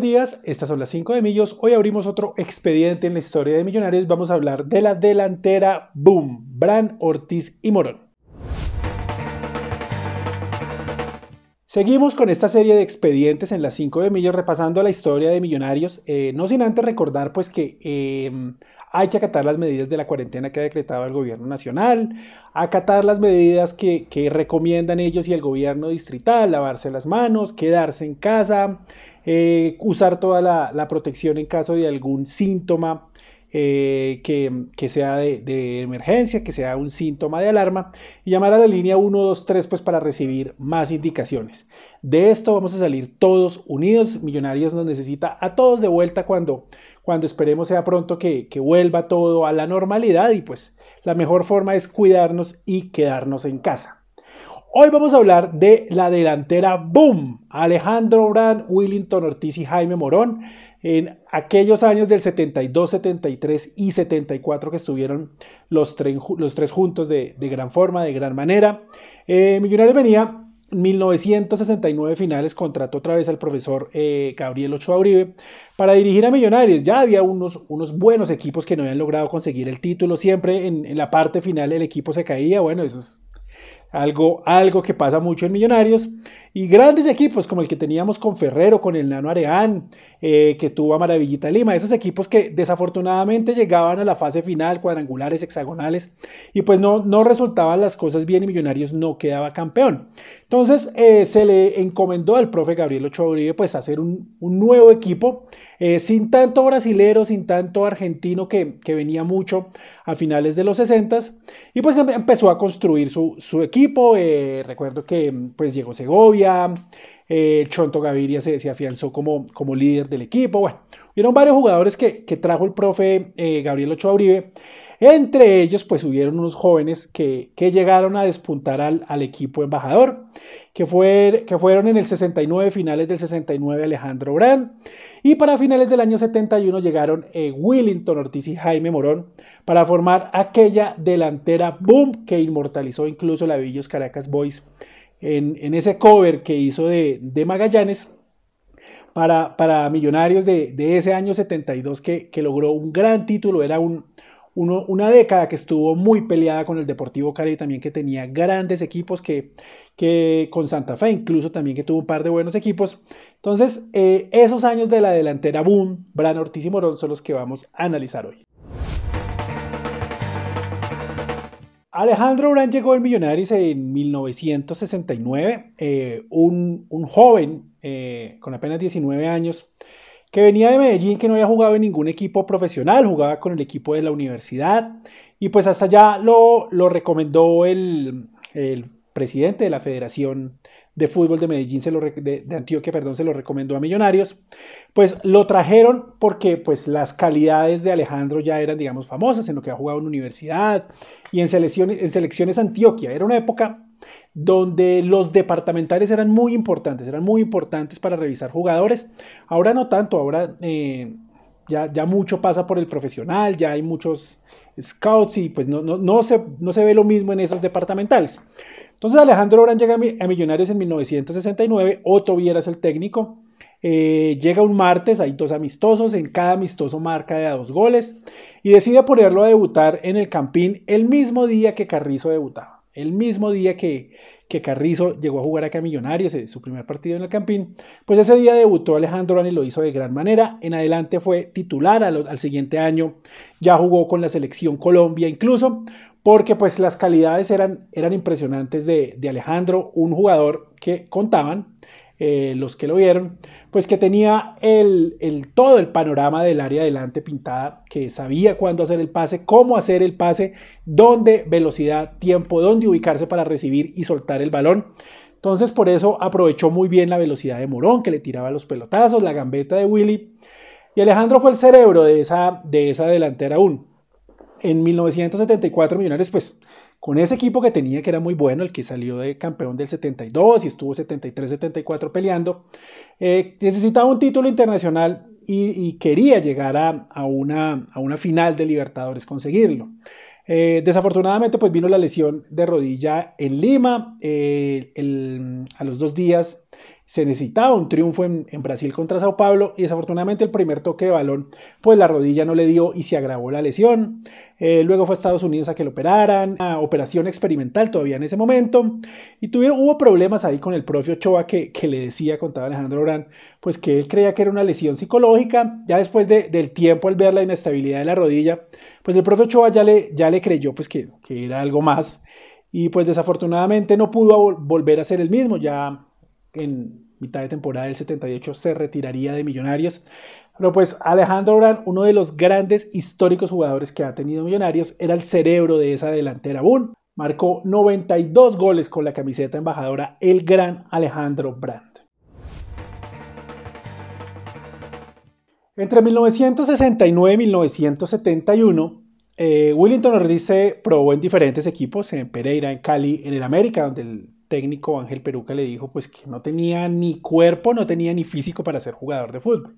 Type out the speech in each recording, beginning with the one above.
días, estas son las 5 de Millos. Hoy abrimos otro expediente en la historia de Millonarios. Vamos a hablar de la delantera Boom, Bran, Ortiz y Morón. Seguimos con esta serie de expedientes en las 5 de Millos repasando la historia de Millonarios, eh, no sin antes recordar pues que em, hay que acatar las medidas de la cuarentena que ha decretado el gobierno nacional, acatar las medidas que recomiendan ellos y el gobierno distrital, lavarse las manos, quedarse en casa, eh, usar toda la, protección en caso de algún síntoma eh, que, sea de, emergencia, que sea un síntoma de alarma, y llamar a la línea 123 pues, para recibir más indicaciones. De esto vamos a salir todos unidos. Millonarios nos necesita a todos de vuelta cuando, cuando esperemos sea pronto que vuelva todo a la normalidad y pues la mejor forma es cuidarnos y quedarnos en casa. Hoy vamos a hablar de la delantera Boom, Alejandro Brand, Willington Ortiz y Jaime Morón, en aquellos años del 72, 73 y 74 que estuvieron los, tres, juntos de, gran forma, de gran manera. Eh, Millonarios venía 1969 finales contrató otra vez al profesor eh, Gabriel Ochoa Uribe para dirigir a Millonarios. Ya había unos, buenos equipos que no habían logrado conseguir el título. Siempre en, en la parte final el equipo se caía. Bueno, eso es algo, algo que pasa mucho en Millonarios. Y grandes equipos como el que teníamos con Ferrero, con el Nano Areán, eh, que tuvo a Maravillita Lima, esos equipos que desafortunadamente llegaban a la fase final, cuadrangulares, hexagonales, y pues no, no resultaban las cosas bien y Millonarios no quedaba campeón. Entonces eh, se le encomendó al profe Gabriel Ochoa Uribe pues hacer un, un nuevo equipo, eh, sin tanto brasilero, sin tanto argentino que, que, venía mucho a finales de los 60 y pues em, empezó a construir su, su equipo. Eh, recuerdo que pues llegó Segovia, eh, Chonto Gaviria se, afianzó como, como, líder del equipo. Bueno, hubieron varios jugadores que, que trajo el profe eh, Gabriel Ochoa Uribe entre ellos, pues hubieron unos jóvenes que, llegaron a despuntar al, equipo embajador, que, fue, que fueron en el 69, finales del 69, Alejandro Brand, y para finales del año 71 llegaron eh, Willington Ortiz y Jaime Morón para formar aquella delantera boom que inmortalizó incluso la Villos Caracas Boys en, ese cover que hizo de, Magallanes. Para, para, Millonarios de, ese año 72 que, que, logró un gran título, era un, una década que estuvo muy peleada con el Deportivo Cali también, que tenía grandes equipos, que, que con Santa Fe incluso también, que tuvo un par de buenos equipos. Entonces, eh, esos años de la delantera boom, Bran Ortiz y Morón son los que vamos a analizar hoy. Alejandro Bran llegó al Millonarios en 1969, eh, un, joven eh, con apenas 19 años que venía de Medellín, que no había jugado en ningún equipo profesional, jugaba con el equipo de la universidad, y pues hasta ya lo, lo recomendó el, presidente de la Federación de Fútbol de Medellín, se lo, de, Antioquia, perdón, se lo recomendó a Millonarios, pues lo trajeron porque pues las calidades de Alejandro ya eran, digamos, famosas en lo que había jugado en universidad y en en selecciones Antioquia, era una época donde los departamentales eran muy importantes, eran muy importantes para revisar jugadores. Ahora no tanto, ahora eh, ya, mucho pasa por el profesional, ya hay muchos scouts y pues no, no, se, ve lo mismo en esos departamentales. Entonces Alejandro Orán llega a Millonarios en 1969, Otto Viera el técnico, eh, llega un martes, hay dos amistosos, en cada amistoso marca de a dos goles y decide ponerlo a debutar en el Campín el mismo día que Carrizo debutaba el mismo día que, Carrizo llegó a jugar acá a Millonarios, eh, su primer partido en el Campín, pues ese día debutó Alejandro y lo hizo de gran manera. En adelante fue titular al, siguiente año, ya jugó con la selección Colombia incluso, porque pues las calidades eran, eran impresionantes de, de Alejandro, un jugador que contaban eh, los que lo vieron, pues que tenía el, todo el panorama del área delante pintada, que sabía cuándo hacer el pase, cómo hacer el pase, dónde velocidad, tiempo, dónde ubicarse para recibir y soltar el balón. Entonces por eso aprovechó muy bien la velocidad de Morón, que le tiraba los pelotazos, la gambeta de Willy. Y Alejandro fue el cerebro de esa, de esa delantera aún En 1974 Millonarios pues con ese equipo que tenía, que era muy bueno, el que salió de campeón del 72 y estuvo 73-74 peleando, eh, necesitaba un título internacional y, quería llegar a, una, final de Libertadores, conseguirlo. Eh, desafortunadamente, pues vino la lesión de rodilla en Lima. Eh, a los dos días se necesitaba un triunfo en, en, Brasil contra Sao Paulo y desafortunadamente el primer toque de balón, pues la rodilla no le dio y se agravó la lesión. Eh, luego fue a Estados Unidos a que lo operaran, una operación experimental todavía en ese momento. Y tuvieron, hubo problemas ahí con el propio Ochoa que, le decía, contaba Alejandro Orán, pues que él creía que era una lesión psicológica. Ya después del tiempo, al ver la inestabilidad de la rodilla, pues el propio Ochoa ya le, creyó pues que, era algo más. Y pues desafortunadamente no pudo volver a ser el mismo. Ya en mitad de temporada del 78 se retiraría de Millonarios. Pero pues Alejandro Brand, uno de los grandes históricos jugadores que ha tenido Millonarios, era el cerebro de esa delantera Boone. Marcó 92 goles con la camiseta embajadora el gran Alejandro Brand. Entre 1969 y 1971, eh, Willington Ortiz se probó en diferentes equipos, en Pereira, en Cali, en el América, donde el técnico Ángel Peruca le dijo pues que no tenía ni cuerpo, no tenía ni físico para ser jugador de fútbol.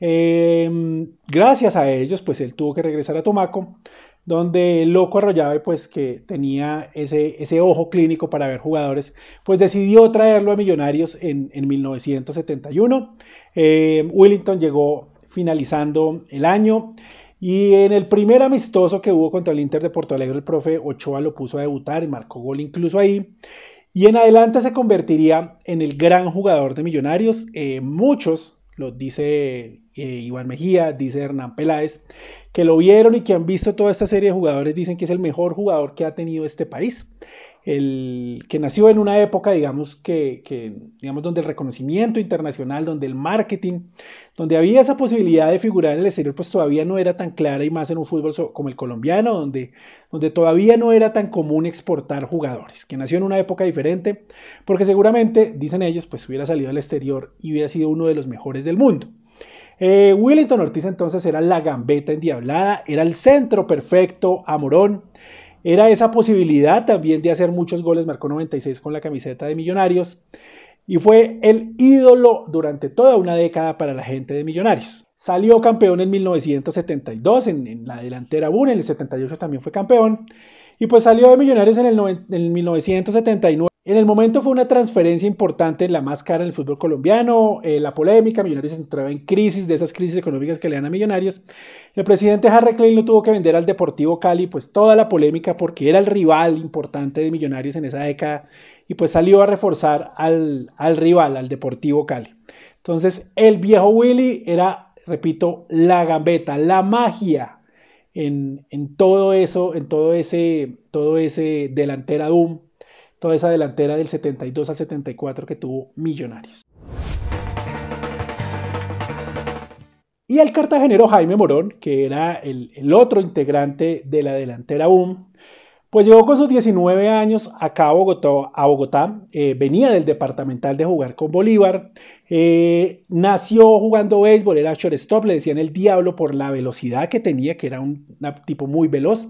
Em, gracias a ellos, pues él tuvo que regresar a Tomaco, donde el loco Arroyave, pues que tenía ese, ese ojo clínico para ver jugadores, pues decidió traerlo a Millonarios en, 1971. Em, Wellington llegó finalizando el año. Y en el primer amistoso que hubo contra el Inter de Porto Alegre, el profe Ochoa lo puso a debutar y marcó gol incluso ahí. Y en adelante se convertiría en el gran jugador de Millonarios. Eh, muchos, lo dice eh, Iván Mejía, dice Hernán Peláez, que lo vieron y que han visto toda esta serie de jugadores, dicen que es el mejor jugador que ha tenido este país. El que nació en una época, digamos, que, que, digamos, donde el reconocimiento internacional, donde el marketing, donde había esa posibilidad de figurar en el exterior, pues todavía no era tan clara y más en un fútbol como el colombiano, donde, donde todavía no era tan común exportar jugadores, que nació en una época diferente, porque seguramente, dicen ellos, pues hubiera salido al exterior y hubiera sido uno de los mejores del mundo. Eh, Willington Ortiz entonces era la gambeta endiablada, era el centro perfecto a Morón. Era esa posibilidad también de hacer muchos goles, marcó 96 con la camiseta de Millonarios y fue el ídolo durante toda una década para la gente de Millonarios. Salió campeón en 1972 en, la delantera 1, en el 78 también fue campeón y pues salió de Millonarios en el, en el 1979 en el momento fue una transferencia importante, en la más cara en el fútbol colombiano, eh, la polémica, Millonarios entraba en crisis, de esas crisis económicas que le dan a Millonarios. El presidente Harry Klein lo tuvo que vender al Deportivo Cali, pues toda la polémica porque era el rival importante de Millonarios en esa década y pues salió a reforzar al, rival, al Deportivo Cali. Entonces el viejo Willy era, repito, la gambeta, la magia en, todo eso, en todo ese, todo ese delantera toda esa delantera del 72 al 74 que tuvo Millonarios. Y el cartagenero Jaime Morón, que era el, otro integrante de la delantera boom pues llegó con sus 19 años acá a Bogotá, a Bogotá eh, venía del departamental de jugar con Bolívar, eh, nació jugando béisbol, era shortstop, le decían el diablo por la velocidad que tenía, que era un tipo muy veloz,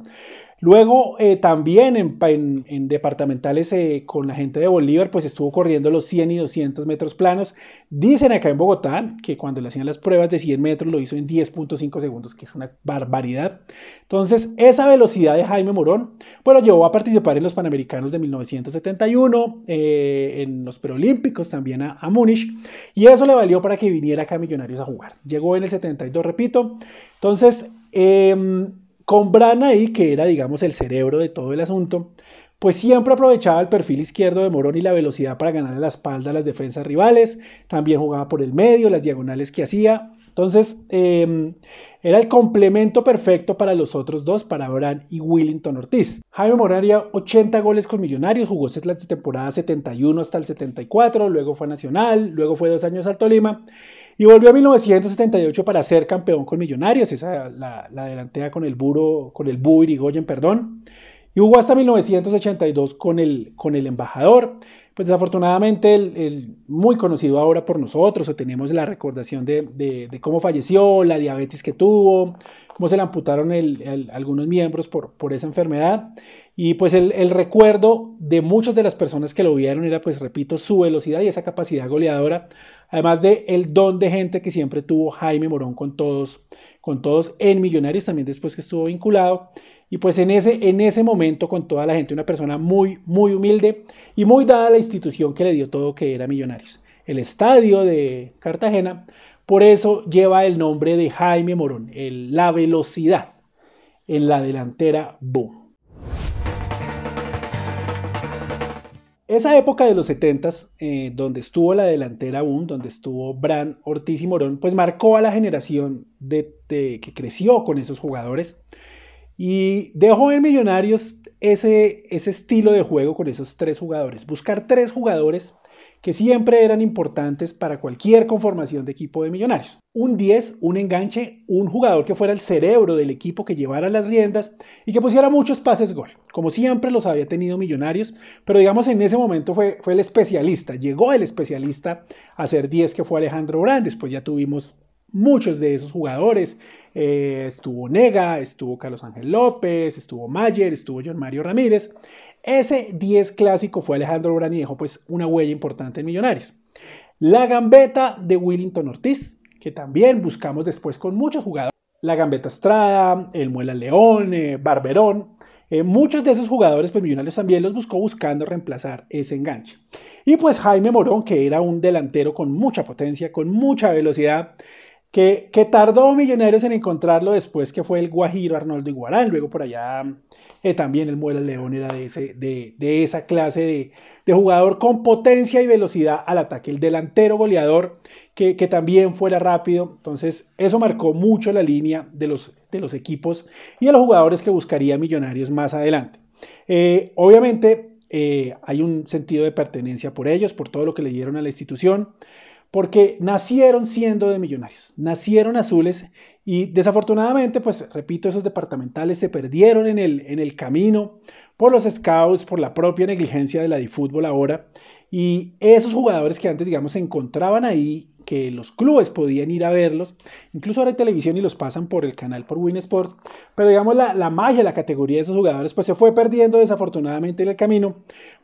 Luego eh, también en, departamentales eh, con la gente de Bolívar, pues estuvo corriendo los 100 y 200 metros planos. Dicen acá en Bogotá que cuando le hacían las pruebas de 100 metros lo hizo en 10.5 segundos, que es una barbaridad. Entonces, esa velocidad de Jaime Morón, pues lo llevó a participar en los Panamericanos de 1971, eh, en los Preolímpicos también a, Munich Múnich, y eso le valió para que viniera acá a Millonarios a jugar. Llegó en el 72, repito. Entonces, eh, con Bran ahí, que era, digamos, el cerebro de todo el asunto, pues siempre aprovechaba el perfil izquierdo de Morón y la velocidad para ganar a la espalda a las defensas rivales, también jugaba por el medio, las diagonales que hacía. Entonces, em, era el complemento perfecto para los otros dos, para Orán y Willington Ortiz. Jaime Morán haría 80 goles con Millonarios, jugó la temporada 71 hasta el 74, luego fue a Nacional, luego fue dos años al Tolima y volvió a 1978 para ser campeón con Millonarios, esa la, la delantera con el Buro, con el y Goyen, perdón. Y hubo hasta 1982 con el, con el embajador. Pues desafortunadamente, el, muy conocido ahora por nosotros, o tenemos la recordación de, de, cómo falleció, la diabetes que tuvo, cómo se le amputaron algunos miembros por, por esa enfermedad. Y pues el, recuerdo de muchas de las personas que lo vieron era, pues repito, su velocidad y esa capacidad goleadora, además de el don de gente que siempre tuvo Jaime Morón con todos, con todos en Millonarios, también después que estuvo vinculado. Y pues en ese, en ese momento con toda la gente, una persona muy, muy humilde y muy dada a la institución que le dio todo, que era Millonarios. El estadio de Cartagena, por eso lleva el nombre de Jaime Morón, la velocidad en la delantera Boom. Esa época de los 70s, eh, donde estuvo la delantera Boom, donde estuvo Bran, Ortiz y Morón, pues marcó a la generación que creció con esos jugadores y dejó en Millonarios ese, ese estilo de juego con esos tres jugadores. Buscar tres jugadores que siempre eran importantes para cualquier conformación de equipo de millonarios. Un 10, un enganche, un jugador que fuera el cerebro del equipo, que llevara las riendas y que pusiera muchos pases gol, como siempre los había tenido millonarios, pero digamos en ese momento fue, fue el especialista, llegó el especialista a ser 10 que fue Alejandro Brandes, pues ya tuvimos muchos de esos jugadores. Eh, estuvo Nega, estuvo Carlos Ángel López, estuvo Mayer, estuvo John Mario Ramírez. Ese 10 clásico fue Alejandro Urani, dejó pues una huella importante en Millonarios. La gambeta de Willington Ortiz, que también buscamos después con muchos jugadores. La gambeta Estrada, el Muela León, eh, Barberón. Eh, muchos de esos jugadores, pues Millonarios también los buscó buscando reemplazar ese enganche. Y pues Jaime Morón, que era un delantero con mucha potencia, con mucha velocidad, que, tardó Millonarios en encontrarlo después que fue el Guajiro Arnoldo Iguarán. Luego por allá eh, también el Muela León era de, ese, de, esa clase de, jugador con potencia y velocidad al ataque. El delantero goleador que, también fuera rápido. Entonces eso marcó mucho la línea de los, de los equipos y de los jugadores que buscaría Millonarios más adelante. Eh, obviamente eh, hay un sentido de pertenencia por ellos, por todo lo que le dieron a la institución porque nacieron siendo de millonarios, nacieron azules y desafortunadamente, pues repito, esos departamentales se perdieron en el, en el camino por los scouts, por la propia negligencia de la de fútbol ahora, y esos jugadores que antes, digamos, se encontraban ahí que los clubes podían ir a verlos. Incluso ahora hay televisión y los pasan por el canal por Sports, Pero digamos, la, la magia, la categoría de esos jugadores, pues se fue perdiendo desafortunadamente en el camino,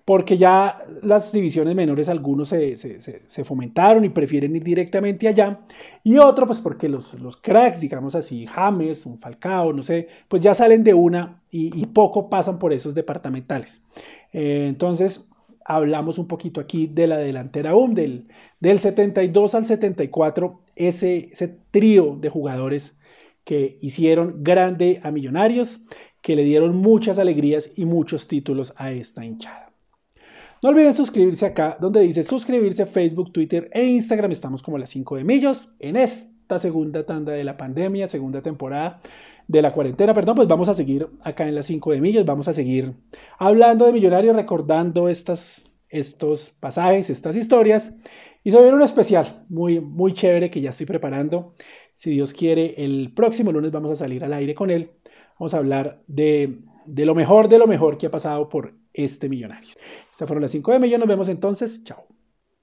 porque ya las divisiones menores, algunos se, fomentaron y prefieren ir directamente allá. Y otro, pues porque los, los cracks, digamos así, James, un Falcao, no sé, pues ya salen de una y, poco pasan por esos departamentales. Eh, entonces, hablamos un poquito aquí de la delantera boom, del, 72 al 74, ese, ese trío de jugadores que hicieron grande a Millonarios, que le dieron muchas alegrías y muchos títulos a esta hinchada. No olviden suscribirse acá, donde dice suscribirse a Facebook, Twitter e Instagram. Estamos como las 5 de Millos en esta segunda tanda de la pandemia, segunda temporada de la cuarentena, perdón, pues vamos a seguir acá en las 5 de millas, vamos a seguir hablando de Millonarios, recordando estas, estos pasajes, estas historias. Y se viene un especial muy, muy chévere que ya estoy preparando. Si Dios quiere, el próximo lunes vamos a salir al aire con él. Vamos a hablar de, de lo mejor, de lo mejor que ha pasado por este millonario. Estas fueron las 5 de millas, nos vemos entonces, chao.